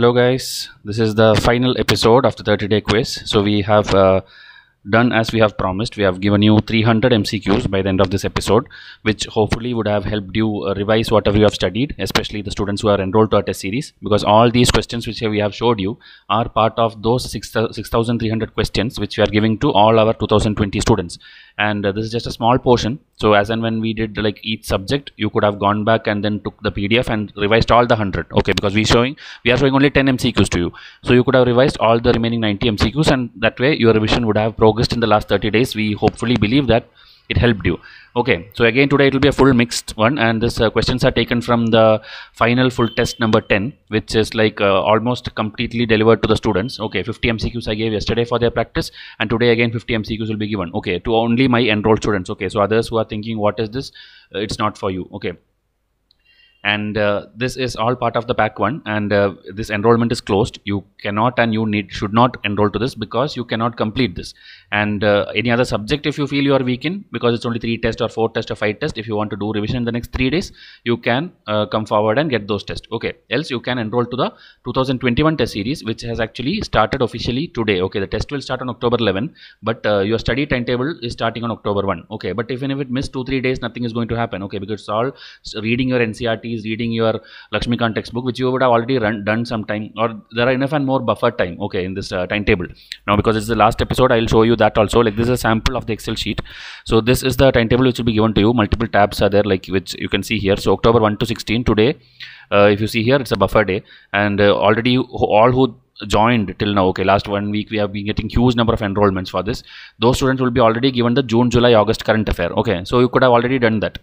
hello guys this is the final episode of the 30 day quiz so we have uh, done as we have promised we have given you 300 mcqs by the end of this episode which hopefully would have helped you uh, revise whatever you have studied especially the students who are enrolled to our test series because all these questions which we have showed you are part of those 6300 questions which we are giving to all our 2020 students and uh, this is just a small portion so as and when we did like each subject you could have gone back and then took the pdf and revised all the 100 okay because we showing we are showing only 10 mcqs to you so you could have revised all the remaining 90 mcqs and that way your revision would have progressed in the last 30 days we hopefully believe that it helped you okay so again today it will be a full mixed one and this uh, questions are taken from the final full test number 10 which is like uh, almost completely delivered to the students okay 50 mcqs i gave yesterday for their practice and today again 50 mcqs will be given okay to only my enrolled students okay so others who are thinking what is this uh, it's not for you okay and uh, this is all part of the pack one and uh, this enrollment is closed you cannot and you need should not enroll to this because you cannot complete this and uh, any other subject if you feel you are weak in because it's only three tests or four tests or five tests if you want to do revision in the next three days you can uh, come forward and get those tests okay else you can enroll to the 2021 test series which has actually started officially today okay the test will start on october 11 but uh, your study timetable is starting on october 1 okay but even if it missed two three days nothing is going to happen okay because it's all reading your ncrt is reading your Lakshmikant textbook, which you would have already run, done sometime, or there are enough and more buffer time, okay, in this uh, timetable. Now, because it's the last episode, I'll show you that also. Like, this is a sample of the Excel sheet. So, this is the timetable which will be given to you. Multiple tabs are there, like which you can see here. So, October 1 to 16 today, uh, if you see here, it's a buffer day, and uh, already all who joined till now okay last one week we have been getting huge number of enrollments for this those students will be already given the june july august current affair okay so you could have already done that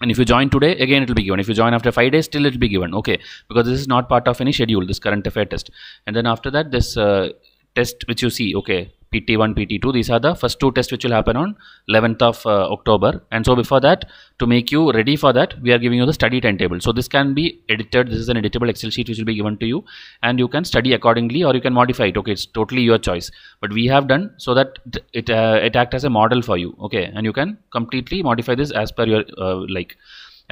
and if you join today again it will be given if you join after five days still it will be given okay because this is not part of any schedule this current affair test and then after that this uh, test which you see okay PT1, PT2. These are the first two tests which will happen on 11th of uh, October. And so before that, to make you ready for that, we are giving you the study timetable. So this can be edited. This is an editable Excel sheet which will be given to you and you can study accordingly or you can modify it. Okay, it's totally your choice. But we have done so that it, uh, it acts as a model for you. Okay, and you can completely modify this as per your uh, like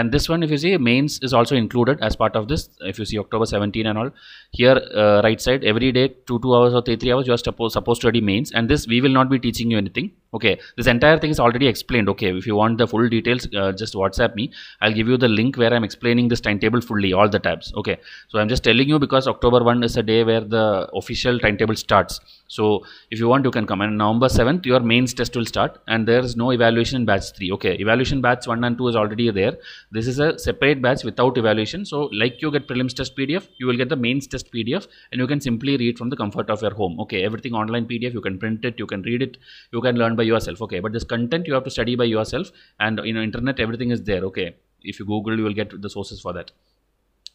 and this one if you see mains is also included as part of this if you see october 17 and all here uh, right side every day two two hours or three three hours you are supposed supposed to study mains and this we will not be teaching you anything okay this entire thing is already explained okay if you want the full details uh, just whatsapp me i'll give you the link where i'm explaining this timetable fully all the tabs okay so i'm just telling you because october 1 is a day where the official timetable starts so if you want you can come and november 7th your mains test will start and there is no evaluation in batch 3 okay evaluation batch 1 and 2 is already there this is a separate batch without evaluation so like you get prelims test pdf you will get the mains test pdf and you can simply read from the comfort of your home okay everything online pdf you can print it you can read it you can learn by yourself okay but this content you have to study by yourself and you know internet everything is there okay if you google you will get the sources for that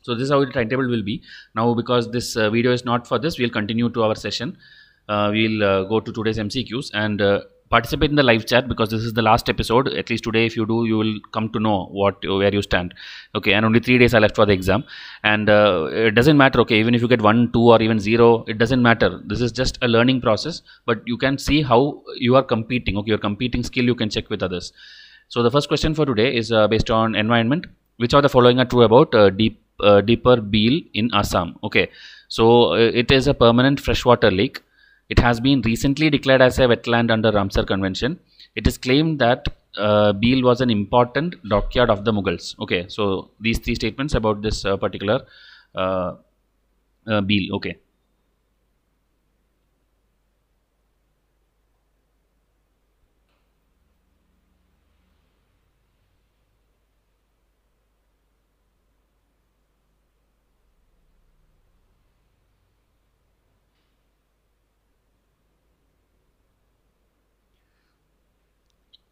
so this is how the timetable will be now because this uh, video is not for this we'll continue to our session uh, we'll uh, go to today's mcqs and uh, participate in the live chat because this is the last episode at least today if you do you will come to know what where you stand okay and only 3 days are left for the exam and uh, it doesn't matter okay even if you get 1 2 or even 0 it doesn't matter this is just a learning process but you can see how you are competing okay your competing skill you can check with others so the first question for today is uh, based on environment which are the following are true about uh, deep uh, deeper beel in assam okay so uh, it is a permanent freshwater lake it has been recently declared as a wetland under Ramsar Convention. It is claimed that uh, Beel was an important dockyard of the Mughals. Okay, so these three statements about this uh, particular uh, uh Beel. Okay.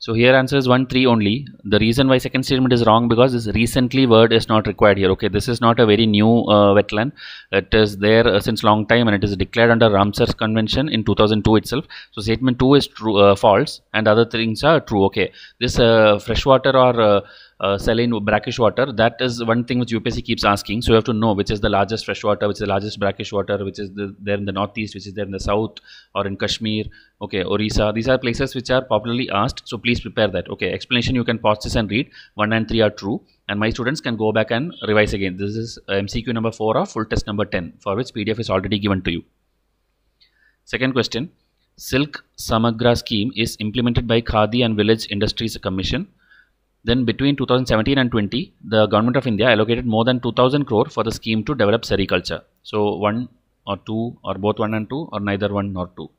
So here answer is 1, 3 only. The reason why second statement is wrong because this recently word is not required here. Okay, this is not a very new uh, wetland. It is there uh, since long time and it is declared under Ramsar's Convention in 2002 itself. So statement 2 is true, uh, false and other things are true. Okay, this uh, freshwater or uh, uh, saline brackish water. That is one thing which UPSC keeps asking. So you have to know which is the largest fresh water, which is the largest brackish water, which is the, there in the northeast, which is there in the south or in Kashmir, okay, Orissa. These are places which are popularly asked. So please prepare that. Okay, explanation you can pause this and read. 1 and 3 are true. And my students can go back and revise again. This is MCQ number 4 or full test number 10 for which PDF is already given to you. Second question. Silk Samagra scheme is implemented by Khadi and Village Industries Commission then between 2017 and 20, the government of India allocated more than 2000 crore for the scheme to develop sericulture. So one or two or both one and two or neither one nor two.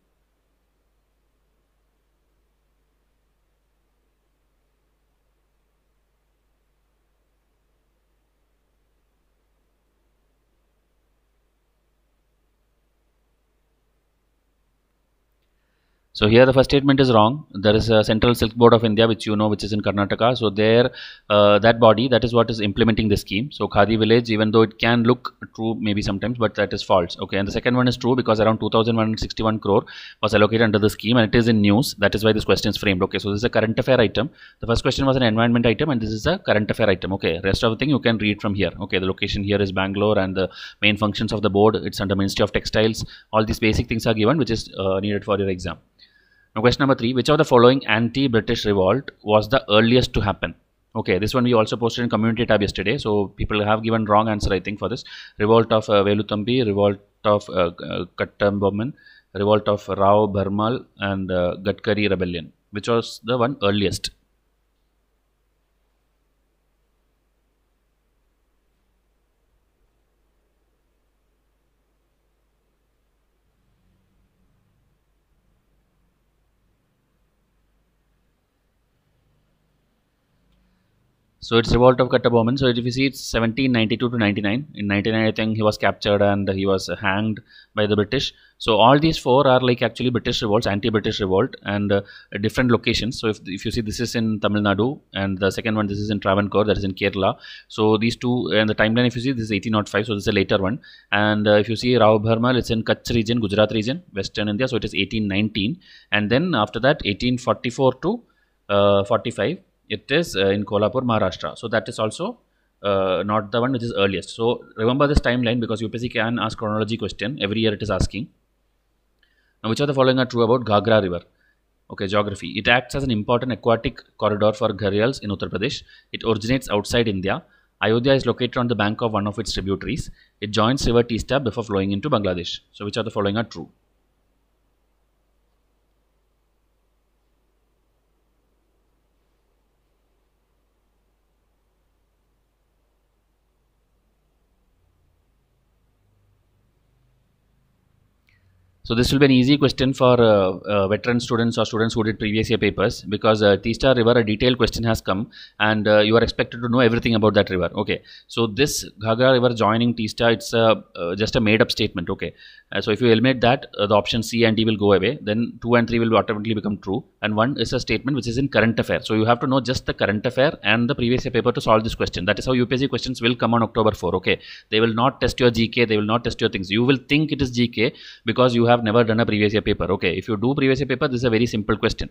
So here the first statement is wrong. There is a Central Silk Board of India, which you know, which is in Karnataka. So there, uh, that body, that is what is implementing the scheme. So Khadi village, even though it can look true maybe sometimes, but that is false. Okay, and the second one is true because around 2,161 crore was allocated under the scheme and it is in news. That is why this question is framed. Okay, so this is a current affair item. The first question was an environment item and this is a current affair item. Okay, rest of the thing you can read from here. Okay, the location here is Bangalore and the main functions of the board, it's under Ministry of Textiles. All these basic things are given, which is uh, needed for your exam. Now, question number three: Which of the following anti-British revolt was the earliest to happen? Okay, this one we also posted in community tab yesterday. So people have given wrong answer, I think, for this revolt of uh, Veluthambi, revolt of uh, uh revolt of Rao Barmal, and uh, Gadkari rebellion. Which was the one earliest? So it's Revolt of Kataboman. So if you see, it's 1792 to 99. In 99, I think he was captured and he was hanged by the British. So all these four are like actually British revolts, anti-British revolt, and uh, different locations. So if if you see, this is in Tamil Nadu, and the second one, this is in Travancore, that is in Kerala. So these two, and the timeline, if you see, this is 1805, so this is a later one. And uh, if you see Rao Bharmal, it's in Kutch region, Gujarat region, Western India. So it is 1819, and then after that, 1844 to uh, 45 it is uh, in Kolhapur, Maharashtra. So that is also uh, not the one which is earliest. So remember this timeline because UPSC can ask chronology question. Every year it is asking. Now which of the following are true about Ghagra river? Okay, geography. It acts as an important aquatic corridor for gharials in Uttar Pradesh. It originates outside India. Ayodhya is located on the bank of one of its tributaries. It joins river Teesta before flowing into Bangladesh. So which of the following are true? So this will be an easy question for uh, uh, veteran students or students who did previous year papers because uh, Teesta River, a detailed question has come and uh, you are expected to know everything about that river. Okay, so this Ghagra River joining Teesta, it's a, uh, just a made up statement. Okay, uh, so if you eliminate that, uh, the option C and D will go away. Then 2 and 3 will automatically become true and 1 is a statement which is in current affair. So you have to know just the current affair and the previous year paper to solve this question. That is how UPSC questions will come on October 4. Okay, they will not test your GK, they will not test your things. You will think it is GK because you have never done a previous year paper. Okay, if you do previous year paper, this is a very simple question.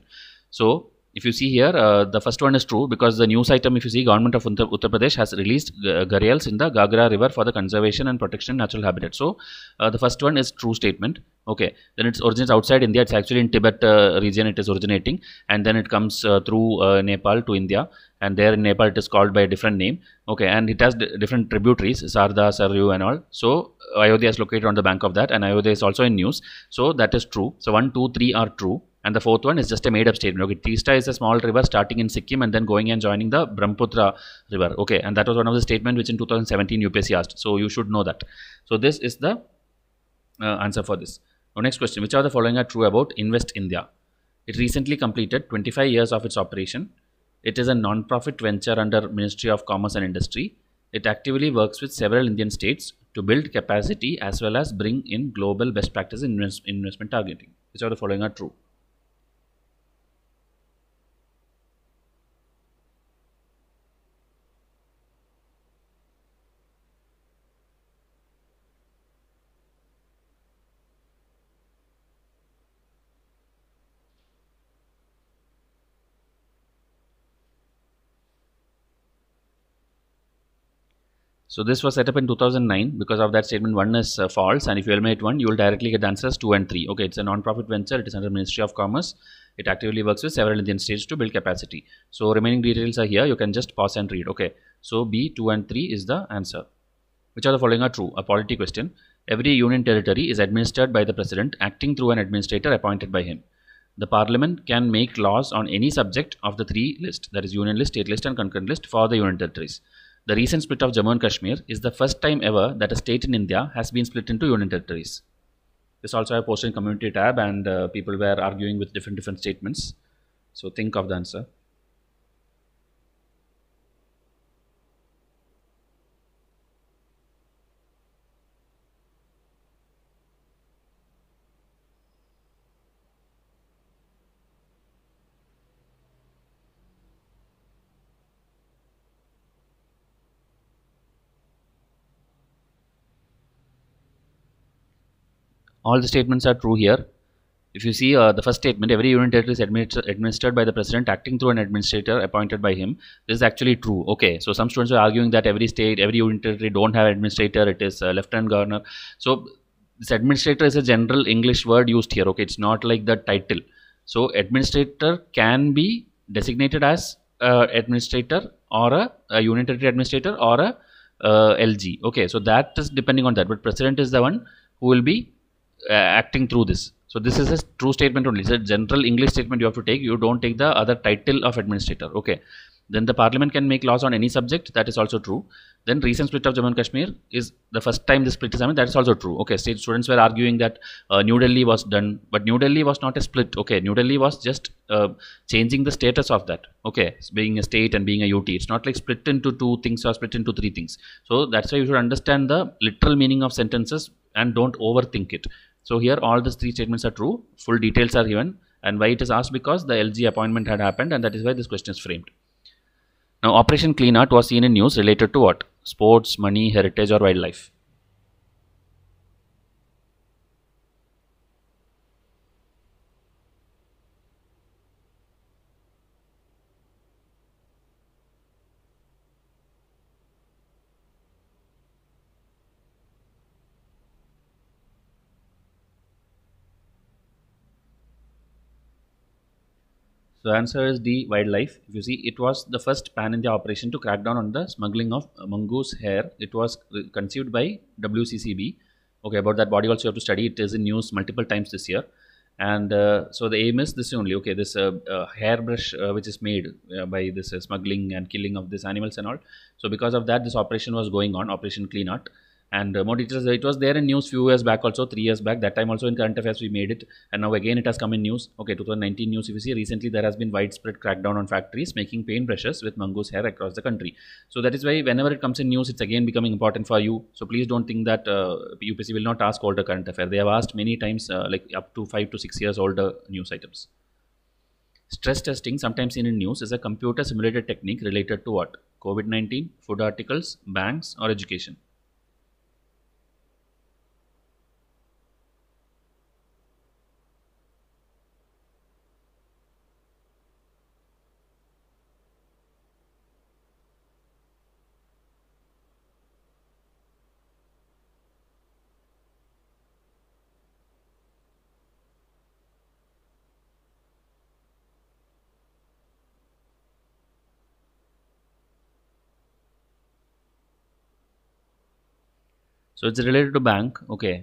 So if you see here, uh, the first one is true because the news item, if you see, government of Uttar, Uttar Pradesh has released uh, gharials in the Gagra River for the conservation and protection natural habitat. So uh, the first one is true statement. Okay, then origin is outside India. It's actually in Tibet uh, region it is originating, and then it comes uh, through uh, Nepal to India, and there in Nepal it is called by a different name. Okay, and it has d- different tributaries, Sarda, Saryu, and all. So Ayodhya is located on the bank of that, and Ayodhya is also in news. So that is true. So one, two, three are true, and the fourth one is just a made-up statement. Okay, Tista is a small river starting in Sikkim and then going and joining the Brahmaputra river. Okay, and that was one of the statement which in 2017 UPSC asked. So you should know that. So this is the uh, answer for this. Now next question: Which are the following are true about Invest India? It recently completed 25 years of its operation. It is a non-profit venture under Ministry of Commerce and Industry. It actively works with several Indian states to build capacity as well as bring in global best practice in investment targeting. Which are the following are true. So this was set up in 2009 because of that statement one is uh, false and if you eliminate one you will directly get the answers 2 and 3. Okay, it's a non-profit venture, it is under Ministry of Commerce. It actively works with several Indian states to build capacity. So remaining details are here, you can just pause and read. Okay, so B, 2 and 3 is the answer. Which of the following are true? A polity question. Every union territory is administered by the president acting through an administrator appointed by him. The parliament can make laws on any subject of the three lists that is union list, state list and concurrent list for the union territories. The recent split of Jammu and Kashmir is the first time ever that a state in India has been split into union territories. This also I posted in community tab and uh, people were arguing with different different statements. So think of the answer. all the statements are true here if you see uh, the first statement every unitary territory is administ administered by the president acting through an administrator appointed by him this is actually true okay so some students are arguing that every state every unitary territory don't have administrator it is uh, lieutenant governor so this administrator is a general english word used here okay it's not like the title so administrator can be designated as uh, administrator or a, a territory administrator or a uh, lg okay so that is depending on that but president is the one who will be uh, acting through this. So this is a true statement only. It's a general English statement you have to take. You don't take the other title of administrator. Okay. Then the parliament can make laws on any subject. That is also true. Then recent split of Jammu and Kashmir is the first time the split is happening. That is also true. Okay. State students were arguing that uh, New Delhi was done, but New Delhi was not a split. Okay. New Delhi was just uh, changing the status of that. Okay. It's being a state and being a UT. It's not like split into two things or split into three things. So that's why you should understand the literal meaning of sentences and don't overthink it. So here all these three statements are true, full details are given and why it is asked because the LG appointment had happened and that is why this question is framed. Now Operation Clean Art was seen in news related to what? Sports, money, heritage or wildlife. So answer is D, wildlife. If you see, it was the first pan-India operation to crack down on the smuggling of mongoose hair. It was conceived by WCCB. Okay, about that body also you have to study. It is in news multiple times this year. And uh, so the aim is this only. Okay, this uh, uh, hairbrush uh, which is made uh, by this uh, smuggling and killing of these animals and all. So because of that, this operation was going on, Operation Clean Art and uh, more details. It was there in news few years back also, three years back. That time also in current affairs we made it, and now again it has come in news. Okay, 2019 news. If you see recently there has been widespread crackdown on factories making paintbrushes with mongoose hair across the country. So that is why whenever it comes in news, it's again becoming important for you. So please don't think that uh, UPC will not ask all the current affairs. They have asked many times, uh, like up to five to six years older news items. Stress testing, sometimes seen in news, is a computer simulated technique related to what? COVID 19, food articles, banks, or education. so it's related to bank okay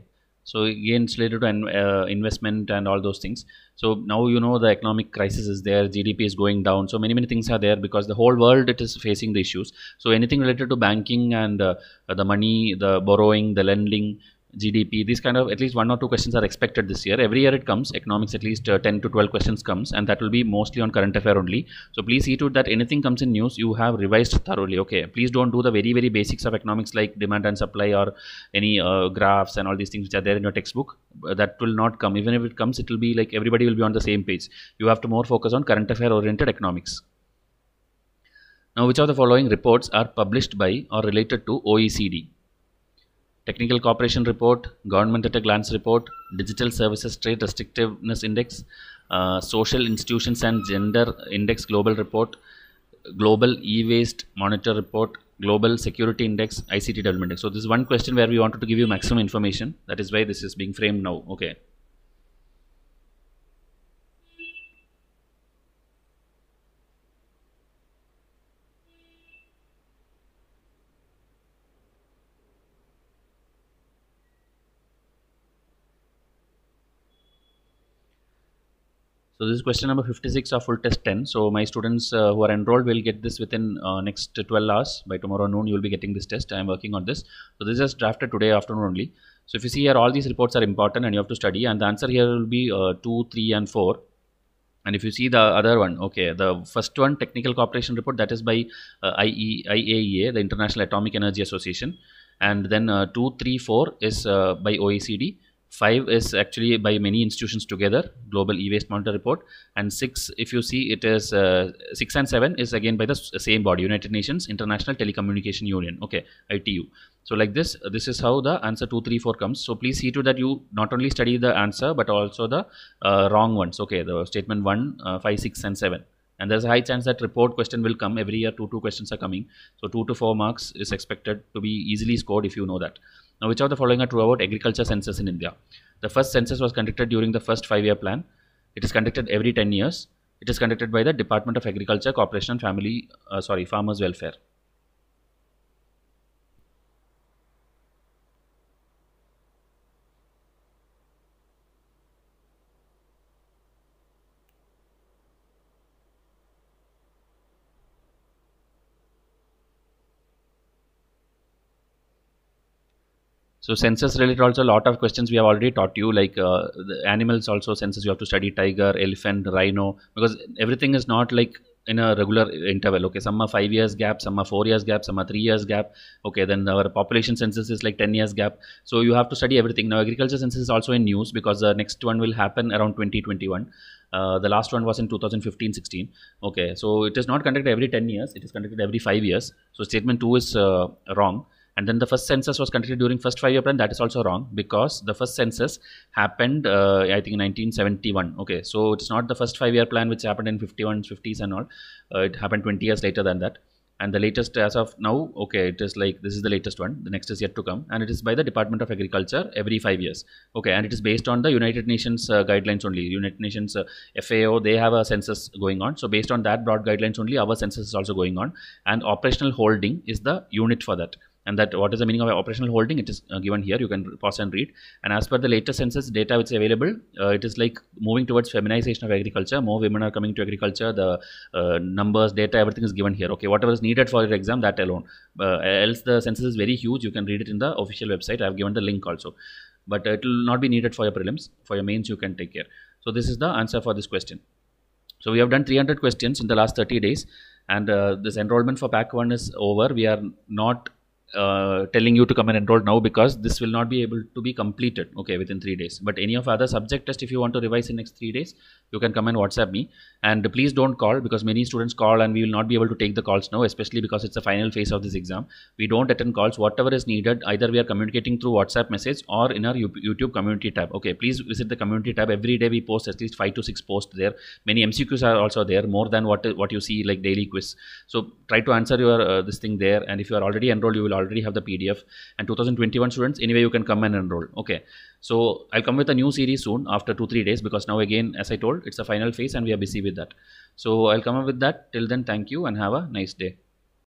so again it's related to uh, investment and all those things so now you know the economic crisis is there gdp is going down so many many things are there because the whole world it is facing the issues so anything related to banking and uh, the money the borrowing the lending GDP, these kind of at least one or two questions are expected this year. Every year it comes, economics at least uh, 10 to 12 questions comes, and that will be mostly on current affair only. So please see to it that anything comes in news, you have revised thoroughly. Okay, please don't do the very, very basics of economics like demand and supply or any uh, graphs and all these things which are there in your textbook. Uh, that will not come. Even if it comes, it will be like everybody will be on the same page. You have to more focus on current affair oriented economics. Now, which of the following reports are published by or related to OECD? technical cooperation report, government at a glance report, digital services trade restrictiveness index, uh, social institutions and gender index global report, global e-waste monitor report, global security index, ICT development index. So this is one question where we wanted to give you maximum information. That is why this is being framed now. Okay. So this is question number 56 of full test 10. So my students uh, who are enrolled will get this within uh, next 12 hours. By tomorrow noon, you will be getting this test. I am working on this. So this is drafted today afternoon only. So if you see here, all these reports are important and you have to study. And the answer here will be uh, 2, 3 and 4. And if you see the other one, okay, the first one, technical cooperation report, that is by uh, IE, IAEA, the International Atomic Energy Association. And then uh, 2, 3, 4 is uh, by OECD five is actually by many institutions together global e-waste monitor report and six if you see it is uh, six and seven is again by the same body united nations international telecommunication union okay itu so like this this is how the answer 234 comes so please see to that you not only study the answer but also the uh, wrong ones okay the statement one uh, five six and seven and there's a high chance that report question will come every year two two questions are coming so two to four marks is expected to be easily scored if you know that now, which of the following are true about agriculture census in India? The first census was conducted during the first five-year plan. It is conducted every 10 years. It is conducted by the Department of Agriculture, Corporation and Family, uh, sorry, Farmers Welfare. So census related also a lot of questions we have already taught you like uh, the animals also census you have to study tiger, elephant, rhino because everything is not like in a regular interval okay some are 5 years gap some are 4 years gap some are 3 years gap okay then our population census is like 10 years gap so you have to study everything now agriculture census is also in news because the next one will happen around 2021 uh, the last one was in 2015-16 okay so it is not conducted every 10 years it is conducted every 5 years so statement 2 is uh, wrong and then the first census was conducted during first five year plan that is also wrong because the first census happened uh, i think in 1971 okay so it's not the first five year plan which happened in 51 50s and all uh, it happened 20 years later than that and the latest as of now okay it is like this is the latest one the next is yet to come and it is by the department of agriculture every 5 years okay and it is based on the united nations uh, guidelines only united nations uh, fao they have a census going on so based on that broad guidelines only our census is also going on and operational holding is the unit for that and that what is the meaning of operational holding it is uh, given here you can pause and read and as per the latest census data which is available uh, it is like moving towards feminization of agriculture more women are coming to agriculture the uh, numbers data everything is given here okay whatever is needed for your exam that alone uh, else the census is very huge you can read it in the official website i have given the link also but it will not be needed for your prelims for your mains you can take care so this is the answer for this question so we have done 300 questions in the last 30 days and uh, this enrollment for pack 1 is over we are not uh, telling you to come and enroll now because this will not be able to be completed okay within three days but any of other subject test if you want to revise in next three days you can come and whatsapp me and please don't call because many students call and we will not be able to take the calls now especially because it's the final phase of this exam we don't attend calls whatever is needed either we are communicating through whatsapp message or in our youtube community tab okay please visit the community tab every day we post at least five to six posts there many mcqs are also there more than what what you see like daily quiz so try to answer your uh, this thing there and if you are already enrolled you will already have the PDF. And 2021 students, anyway, you can come and enroll. Okay. So I'll come with a new series soon after two, three days because now again, as I told, it's a final phase and we are busy with that. So I'll come up with that. Till then, thank you and have a nice day.